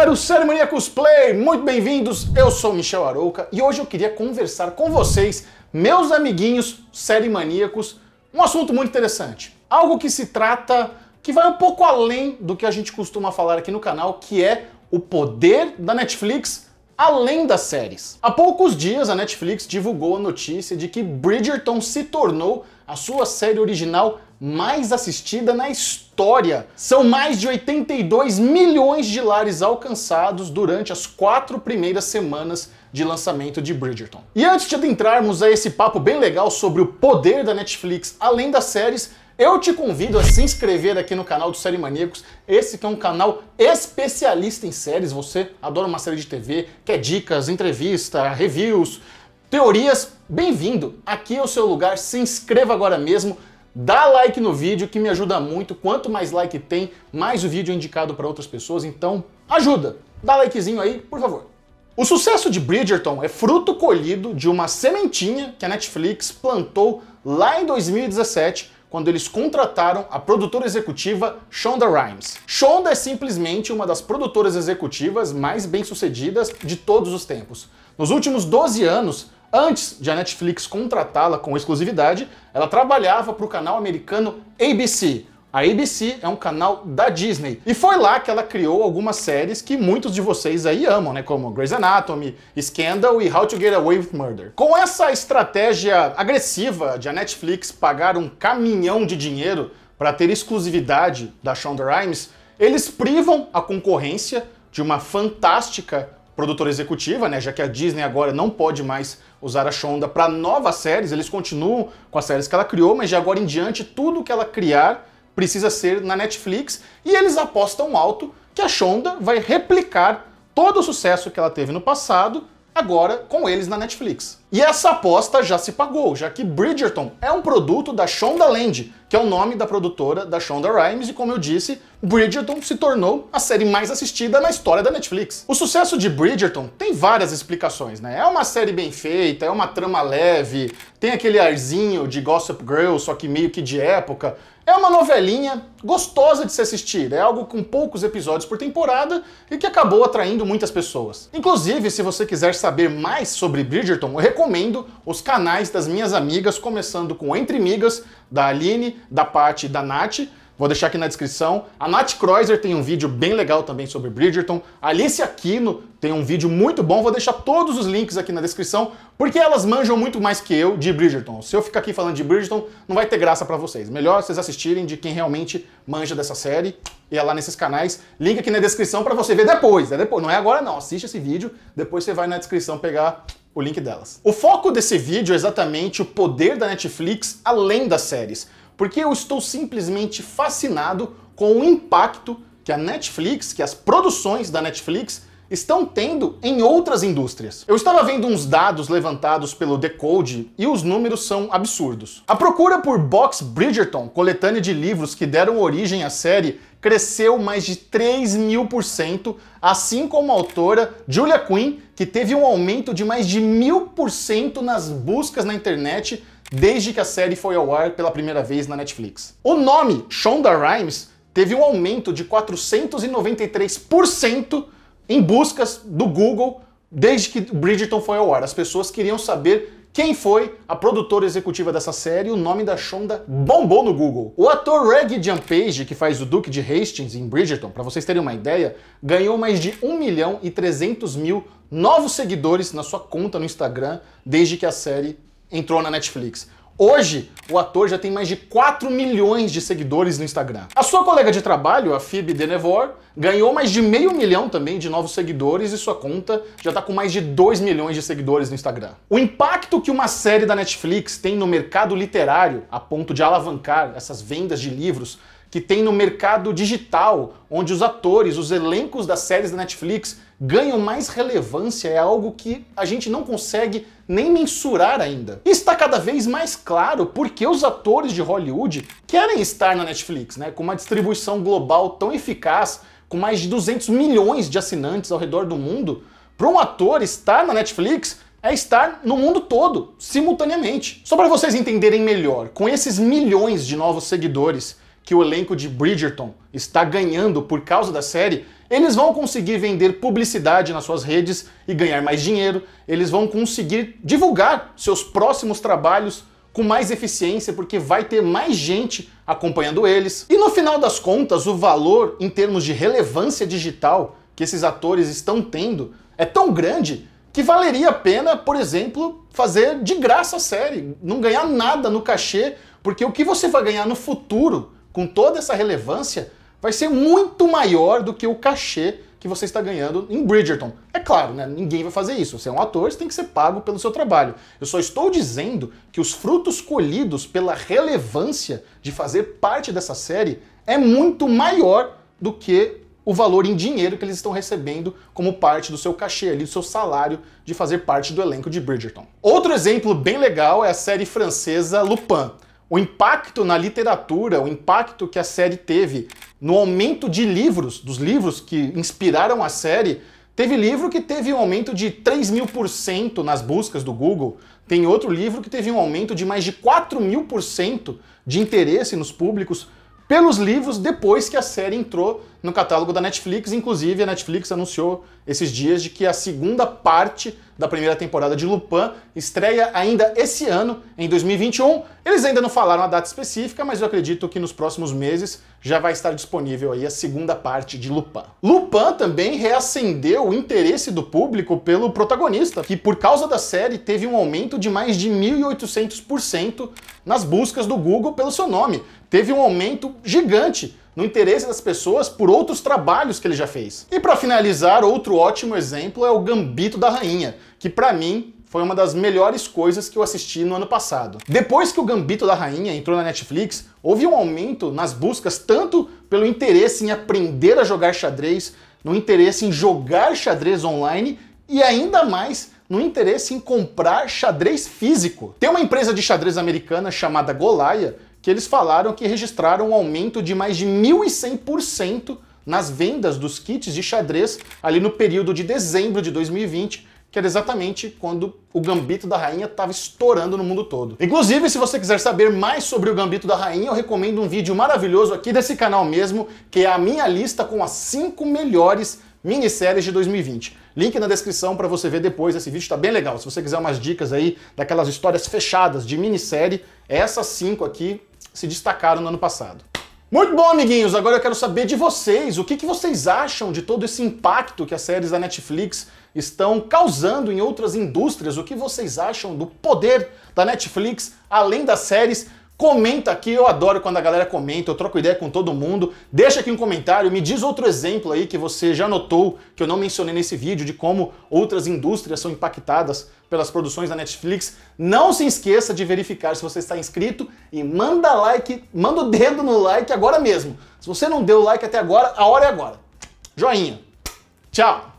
Para o Ceremoniacos Play! Muito bem-vindos, eu sou Michel Arouca e hoje eu queria conversar com vocês, meus amiguinhos ceremaníacos, um assunto muito interessante. Algo que se trata, que vai um pouco além do que a gente costuma falar aqui no canal, que é o poder da Netflix além das séries. Há poucos dias a Netflix divulgou a notícia de que Bridgerton se tornou a sua série original mais assistida na história. São mais de 82 milhões de lares alcançados durante as quatro primeiras semanas de lançamento de Bridgerton. E antes de adentrarmos a esse papo bem legal sobre o poder da Netflix além das séries, eu te convido a se inscrever aqui no canal do Série Maníacos. Esse que é um canal especialista em séries. Você adora uma série de TV, quer dicas, entrevista, reviews, teorias? Bem-vindo! Aqui é o seu lugar. Se inscreva agora mesmo Dá like no vídeo que me ajuda muito. Quanto mais like tem, mais o vídeo é indicado para outras pessoas. Então, ajuda. Dá likezinho aí, por favor. O sucesso de Bridgerton é fruto colhido de uma sementinha que a Netflix plantou lá em 2017, quando eles contrataram a produtora executiva Shonda Rhimes. Shonda é simplesmente uma das produtoras executivas mais bem-sucedidas de todos os tempos. Nos últimos 12 anos, Antes de a Netflix contratá-la com exclusividade, ela trabalhava para o canal americano ABC. A ABC é um canal da Disney. E foi lá que ela criou algumas séries que muitos de vocês aí amam, né? Como Grey's Anatomy, Scandal e How to Get Away with Murder. Com essa estratégia agressiva de a Netflix pagar um caminhão de dinheiro para ter exclusividade da Shonda Rhimes, eles privam a concorrência de uma fantástica produtora executiva, né? Já que a Disney agora não pode mais usar a Shonda para novas séries, eles continuam com as séries que ela criou, mas de agora em diante tudo que ela criar precisa ser na Netflix e eles apostam alto que a Shonda vai replicar todo o sucesso que ela teve no passado agora com eles na Netflix. E essa aposta já se pagou, já que Bridgerton é um produto da Shondaland, que é o nome da produtora da Shonda Rhimes, e como eu disse, Bridgerton se tornou a série mais assistida na história da Netflix. O sucesso de Bridgerton tem várias explicações, né? É uma série bem feita, é uma trama leve, tem aquele arzinho de Gossip Girl, só que meio que de época, é uma novelinha gostosa de se assistir, é algo com poucos episódios por temporada e que acabou atraindo muitas pessoas. Inclusive, se você quiser saber mais sobre Bridgerton, eu recomendo os canais das minhas amigas, começando com Entre Migas, da Aline, da Paty e da Nath, Vou deixar aqui na descrição. A Nath Kreuzer tem um vídeo bem legal também sobre Bridgerton. A Alice Aquino tem um vídeo muito bom. Vou deixar todos os links aqui na descrição, porque elas manjam muito mais que eu de Bridgerton. Se eu ficar aqui falando de Bridgerton, não vai ter graça para vocês. Melhor vocês assistirem de quem realmente manja dessa série e é lá nesses canais. Link aqui na descrição para você ver depois. É depois, não é agora não. Assiste esse vídeo, depois você vai na descrição pegar o link delas. O foco desse vídeo é exatamente o poder da Netflix além das séries porque eu estou simplesmente fascinado com o impacto que a Netflix, que as produções da Netflix estão tendo em outras indústrias. Eu estava vendo uns dados levantados pelo Decode e os números são absurdos. A procura por Box Bridgerton, coletânea de livros que deram origem à série, cresceu mais de 3 mil por cento, assim como a autora Julia Quinn, que teve um aumento de mais de mil por cento nas buscas na internet desde que a série foi ao ar pela primeira vez na Netflix. O nome Shonda Rhimes teve um aumento de 493% em buscas do Google desde que Bridgerton foi ao ar. As pessoas queriam saber quem foi a produtora executiva dessa série, o nome da Shonda bombou no Google. O ator Reg Jampage, que faz o Duque de Hastings em Bridgerton, para vocês terem uma ideia, ganhou mais de 1 milhão e 300 mil novos seguidores na sua conta no Instagram desde que a série entrou na Netflix. Hoje, o ator já tem mais de 4 milhões de seguidores no Instagram. A sua colega de trabalho, a Phoebe Denevor, ganhou mais de meio milhão também de novos seguidores e sua conta já está com mais de 2 milhões de seguidores no Instagram. O impacto que uma série da Netflix tem no mercado literário, a ponto de alavancar essas vendas de livros, que tem no mercado digital, onde os atores, os elencos das séries da Netflix ganham mais relevância, é algo que a gente não consegue nem mensurar ainda. E está cada vez mais claro porque os atores de Hollywood querem estar na Netflix, né? Com uma distribuição global tão eficaz, com mais de 200 milhões de assinantes ao redor do mundo, para um ator estar na Netflix é estar no mundo todo, simultaneamente. Só para vocês entenderem melhor, com esses milhões de novos seguidores que o elenco de Bridgerton está ganhando por causa da série, eles vão conseguir vender publicidade nas suas redes e ganhar mais dinheiro, eles vão conseguir divulgar seus próximos trabalhos com mais eficiência porque vai ter mais gente acompanhando eles. E no final das contas, o valor em termos de relevância digital que esses atores estão tendo é tão grande que valeria a pena, por exemplo, fazer de graça a série, não ganhar nada no cachê, porque o que você vai ganhar no futuro com toda essa relevância, vai ser muito maior do que o cachê que você está ganhando em Bridgerton. É claro, né? ninguém vai fazer isso. Você é um ator, você tem que ser pago pelo seu trabalho. Eu só estou dizendo que os frutos colhidos pela relevância de fazer parte dessa série é muito maior do que o valor em dinheiro que eles estão recebendo como parte do seu cachê ali, do seu salário de fazer parte do elenco de Bridgerton. Outro exemplo bem legal é a série francesa Lupin o impacto na literatura, o impacto que a série teve no aumento de livros, dos livros que inspiraram a série. Teve livro que teve um aumento de 3 mil por cento nas buscas do Google, tem outro livro que teve um aumento de mais de 4 mil por cento de interesse nos públicos pelos livros depois que a série entrou no catálogo da Netflix. Inclusive, a Netflix anunciou esses dias de que a segunda parte da primeira temporada de Lupin, estreia ainda esse ano, em 2021. Eles ainda não falaram a data específica, mas eu acredito que nos próximos meses já vai estar disponível aí a segunda parte de Lupin. Lupin também reacendeu o interesse do público pelo protagonista, que por causa da série teve um aumento de mais de 1800% nas buscas do Google pelo seu nome. Teve um aumento gigante no interesse das pessoas por outros trabalhos que ele já fez. E para finalizar, outro ótimo exemplo é o Gambito da Rainha, que para mim foi uma das melhores coisas que eu assisti no ano passado. Depois que o Gambito da Rainha entrou na Netflix, houve um aumento nas buscas tanto pelo interesse em aprender a jogar xadrez, no interesse em jogar xadrez online e ainda mais no interesse em comprar xadrez físico. Tem uma empresa de xadrez americana chamada Golaia que eles falaram que registraram um aumento de mais de 1.100% nas vendas dos kits de xadrez ali no período de dezembro de 2020 que era exatamente quando o Gambito da Rainha estava estourando no mundo todo. Inclusive, se você quiser saber mais sobre o Gambito da Rainha, eu recomendo um vídeo maravilhoso aqui desse canal mesmo, que é a minha lista com as 5 melhores minisséries de 2020. Link na descrição para você ver depois, esse vídeo está bem legal. Se você quiser umas dicas aí daquelas histórias fechadas de minissérie, essas 5 aqui se destacaram no ano passado. Muito bom, amiguinhos! Agora eu quero saber de vocês o que, que vocês acham de todo esse impacto que as séries da Netflix estão causando em outras indústrias, o que vocês acham do poder da Netflix além das séries Comenta aqui, eu adoro quando a galera comenta, eu troco ideia com todo mundo. Deixa aqui um comentário, me diz outro exemplo aí que você já notou, que eu não mencionei nesse vídeo, de como outras indústrias são impactadas pelas produções da Netflix. Não se esqueça de verificar se você está inscrito e manda like, manda o dedo no like agora mesmo. Se você não deu like até agora, a hora é agora. Joinha. Tchau!